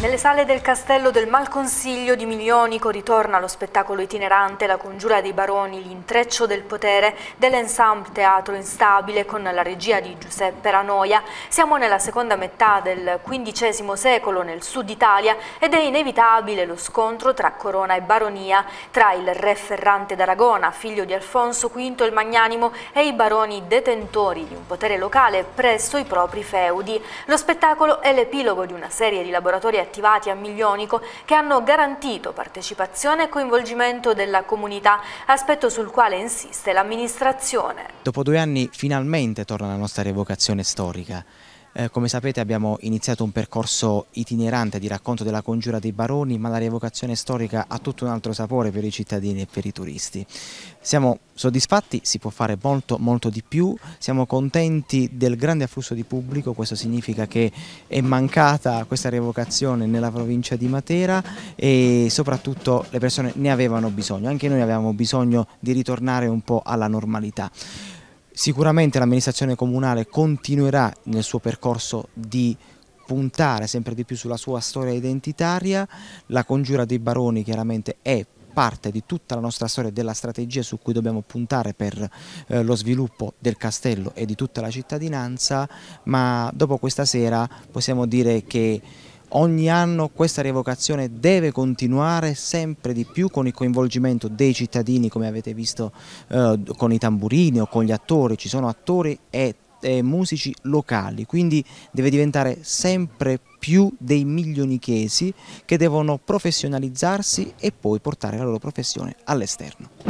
Nelle sale del castello del Malconsiglio di Milionico ritorna lo spettacolo itinerante La congiura dei baroni, l'intreccio del potere dell'ensemble Teatro Instabile con la regia di Giuseppe Ranoia. Siamo nella seconda metà del XV secolo nel sud Italia ed è inevitabile lo scontro tra corona e baronia, tra il re Ferrante d'Aragona, figlio di Alfonso V il Magnanimo e i baroni detentori di un potere locale presso i propri feudi. Lo spettacolo è l'epilogo di una serie di laboratori attivi attivati a Miglionico che hanno garantito partecipazione e coinvolgimento della comunità, aspetto sul quale insiste l'amministrazione. Dopo due anni finalmente torna la nostra rievocazione storica. Eh, come sapete abbiamo iniziato un percorso itinerante di racconto della congiura dei baroni, ma la rievocazione storica ha tutto un altro sapore per i cittadini e per i turisti. Siamo soddisfatti, si può fare molto molto di più, siamo contenti del grande afflusso di pubblico, questo significa che è mancata questa rievocazione nella provincia di Matera e soprattutto le persone ne avevano bisogno, anche noi avevamo bisogno di ritornare un po' alla normalità. Sicuramente l'amministrazione comunale continuerà nel suo percorso di puntare sempre di più sulla sua storia identitaria, la congiura dei baroni chiaramente è parte di tutta la nostra storia e della strategia su cui dobbiamo puntare per eh, lo sviluppo del castello e di tutta la cittadinanza, ma dopo questa sera possiamo dire che Ogni anno questa rievocazione deve continuare sempre di più con il coinvolgimento dei cittadini come avete visto eh, con i tamburini o con gli attori, ci sono attori e eh, musici locali, quindi deve diventare sempre più dei milionichesi che devono professionalizzarsi e poi portare la loro professione all'esterno.